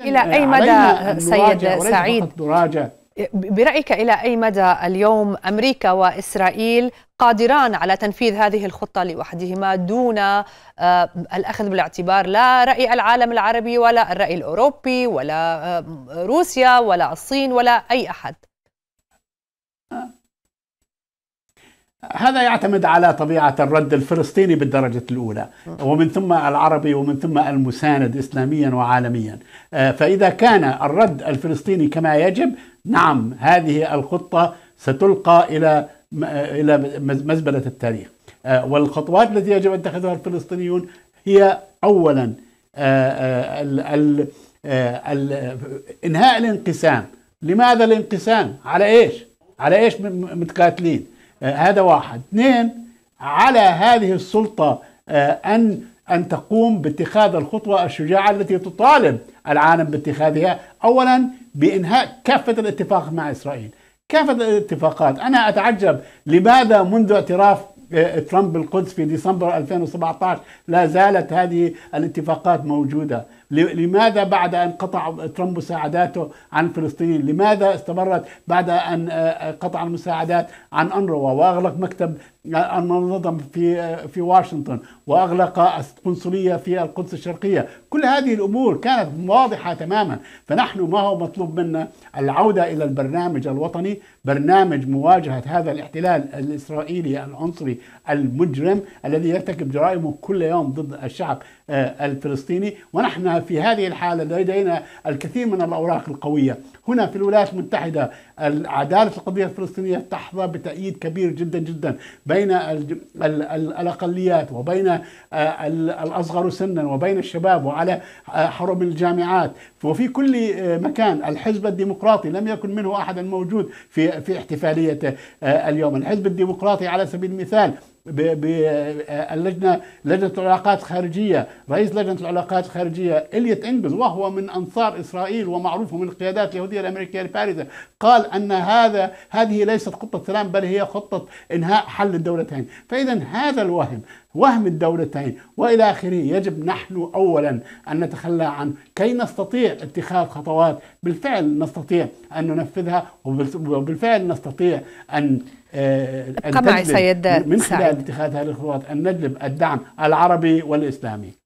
إلى أي مدى سيد سعيد برأيك إلى أي مدى اليوم أمريكا وإسرائيل قادران على تنفيذ هذه الخطة لوحدهما دون آه، الأخذ بالاعتبار لا رأي العالم العربي ولا الرأي الأوروبي ولا آه، روسيا ولا الصين ولا أي أحد هذا يعتمد على طبيعة الرد الفلسطيني بالدرجة الأولى ومن ثم العربي ومن ثم المساند إسلاميا وعالميا آه، فإذا كان الرد الفلسطيني كما يجب نعم هذه الخطة ستلقى إلى آه، إلى مزبلة التاريخ آه، والخطوات التي يجب أن يتخذها الفلسطينيون هي أولا إنهاء الانقسام لماذا الانقسام على إيش على إيش متقاتلين آه، هذا واحد اثنين على هذه السلطة آه، أن أن تقوم باتخاذ الخطوة الشجاعة التي تطالب العالم باتخاذها أولا بإنهاء كافة الاتفاق مع إسرائيل كافة الاتفاقات أنا أتعجب لماذا منذ اعتراف آه، ترامب بالقدس في ديسمبر 2017 لا زالت هذه الاتفاقات موجودة لماذا بعد أن قطع ترامب مساعداته عن فلسطين لماذا استمرت بعد أن آه، قطع المساعدات عن أنروا وأغلق مكتب آه، المنظم في آه، في واشنطن واغلق القنصليه في القدس الشرقيه، كل هذه الامور كانت واضحه تماما، فنحن ما هو مطلوب منا العوده الى البرنامج الوطني، برنامج مواجهه هذا الاحتلال الاسرائيلي العنصري المجرم الذي يرتكب جرائمه كل يوم ضد الشعب الفلسطيني، ونحن في هذه الحالة لدينا الكثير من الأوراق القوية هنا في الولايات المتحدة عدالة القضية الفلسطينية تحظى بتأييد كبير جدا جدا بين الأقليات وبين آه، الأصغر سنا وبين الشباب وعلى آه، حرم الجامعات وفي كل آه، مكان الحزب الديمقراطي لم يكن منه أحد موجود في في احتفاليته اليوم الحزب الديمقراطي على سبيل المثال باللجنه لجنه العلاقات الخارجيه، رئيس لجنه العلاقات الخارجيه اليت انجلز وهو من انصار اسرائيل ومعروف من القيادات اليهوديه الامريكيه البارزه، قال ان هذا هذه ليست خطه سلام بل هي خطه انهاء حل الدولتين، فاذا هذا الوهم وهم الدولتين والى اخره يجب نحن اولا ان نتخلى عنه كي نستطيع اتخاذ خطوات بالفعل نستطيع ان ننفذها وبالفعل نستطيع ان آه، بالطبع من خلال سعيد. اتخاذ هذه الخطوات ان نجلب الدعم العربي والاسلامي